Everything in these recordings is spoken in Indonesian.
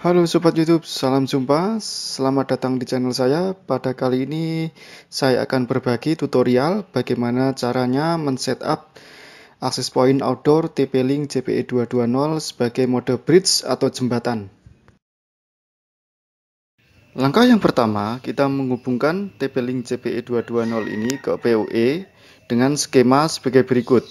Halo Sobat Youtube, salam jumpa. Selamat datang di channel saya. Pada kali ini saya akan berbagi tutorial bagaimana caranya men-setup Access point outdoor TP-Link JPE220 sebagai mode bridge atau jembatan. Langkah yang pertama, kita menghubungkan TP-Link JPE220 ini ke PoE dengan skema sebagai berikut.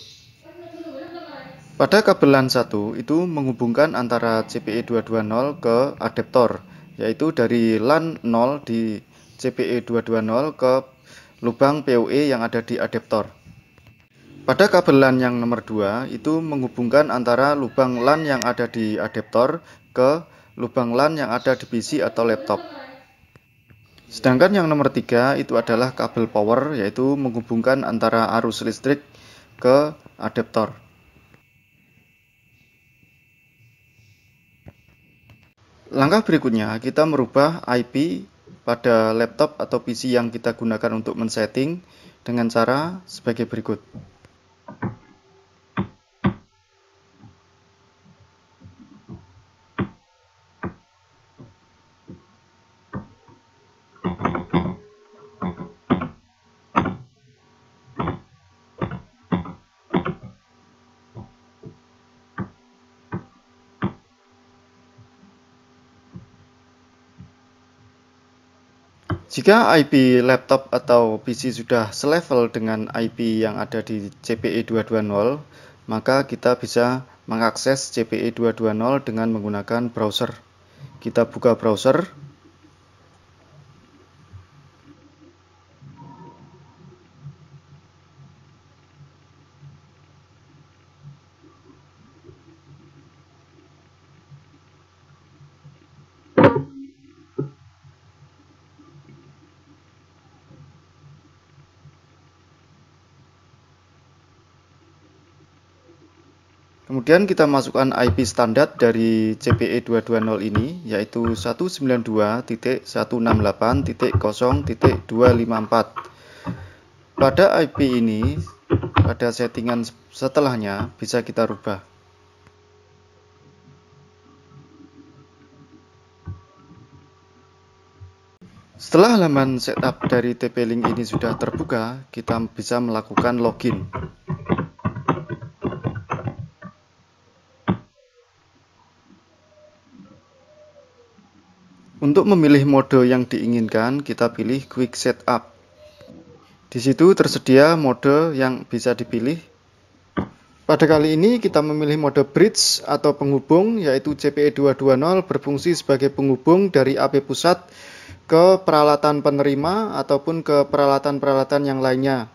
Pada kabel LAN 1 itu menghubungkan antara CPE 220 ke adaptor, yaitu dari LAN 0 di CPE 220 ke lubang PoE yang ada di adaptor. Pada kabel LAN yang nomor 2 itu menghubungkan antara lubang LAN yang ada di adaptor ke lubang LAN yang ada di PC atau laptop. Sedangkan yang nomor 3 itu adalah kabel power yaitu menghubungkan antara arus listrik ke adaptor. Langkah berikutnya, kita merubah IP pada laptop atau PC yang kita gunakan untuk men-setting dengan cara sebagai berikut. Jika IP laptop atau PC sudah selevel dengan IP yang ada di CPE 220, maka kita bisa mengakses CPE 220 dengan menggunakan browser. Kita buka browser, Kemudian kita masukkan IP standar dari CPE220 ini yaitu 192.168.0.254 pada IP ini pada settingan setelahnya bisa kita rubah setelah halaman setup dari TP-Link ini sudah terbuka kita bisa melakukan login Untuk memilih mode yang diinginkan, kita pilih Quick Setup. Di situ tersedia mode yang bisa dipilih. Pada kali ini kita memilih mode bridge atau penghubung yaitu CPE220 berfungsi sebagai penghubung dari AP pusat ke peralatan penerima ataupun ke peralatan-peralatan yang lainnya.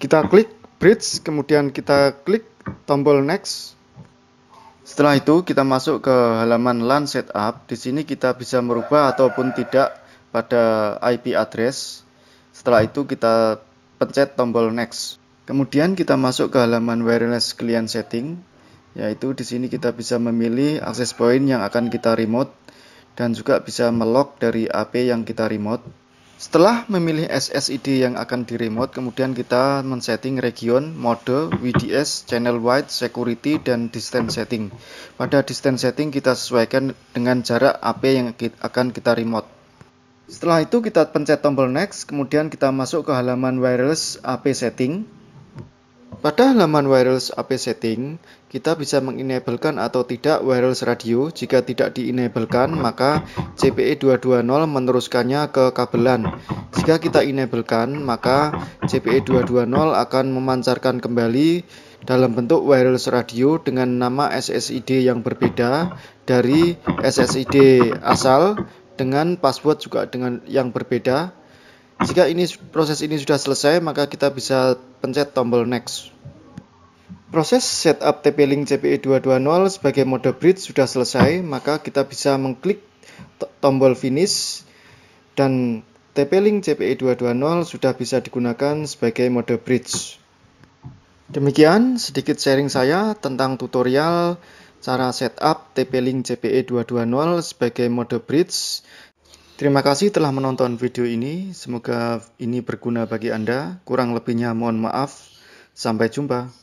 Kita klik bridge kemudian kita klik tombol next setelah itu kita masuk ke halaman LAN setup. Di sini kita bisa merubah ataupun tidak pada IP address. Setelah itu kita pencet tombol next. Kemudian kita masuk ke halaman wireless client setting, yaitu di sini kita bisa memilih access point yang akan kita remote dan juga bisa melock dari AP yang kita remote. Setelah memilih SSID yang akan di kemudian kita men-setting region, mode, WDS, channel wide, security, dan distance setting. Pada distance setting kita sesuaikan dengan jarak AP yang akan kita remote. Setelah itu kita pencet tombol next, kemudian kita masuk ke halaman wireless AP setting. Pada halaman wireless AP setting, kita bisa mengenablekan atau tidak wireless radio. Jika tidak dienablekan, maka CPE220 meneruskannya ke kabelan. Jika kita enablekan, maka CPE220 akan memancarkan kembali dalam bentuk wireless radio dengan nama SSID yang berbeda dari SSID asal dengan password juga dengan yang berbeda jika ini proses ini sudah selesai, maka kita bisa pencet tombol next. Proses setup TP-Link CPE220 sebagai mode bridge sudah selesai, maka kita bisa mengklik tombol finish dan TP-Link CPE220 sudah bisa digunakan sebagai mode bridge. Demikian sedikit sharing saya tentang tutorial cara setup TP-Link CPE220 sebagai mode bridge Terima kasih telah menonton video ini. Semoga ini berguna bagi Anda. Kurang lebihnya mohon maaf. Sampai jumpa.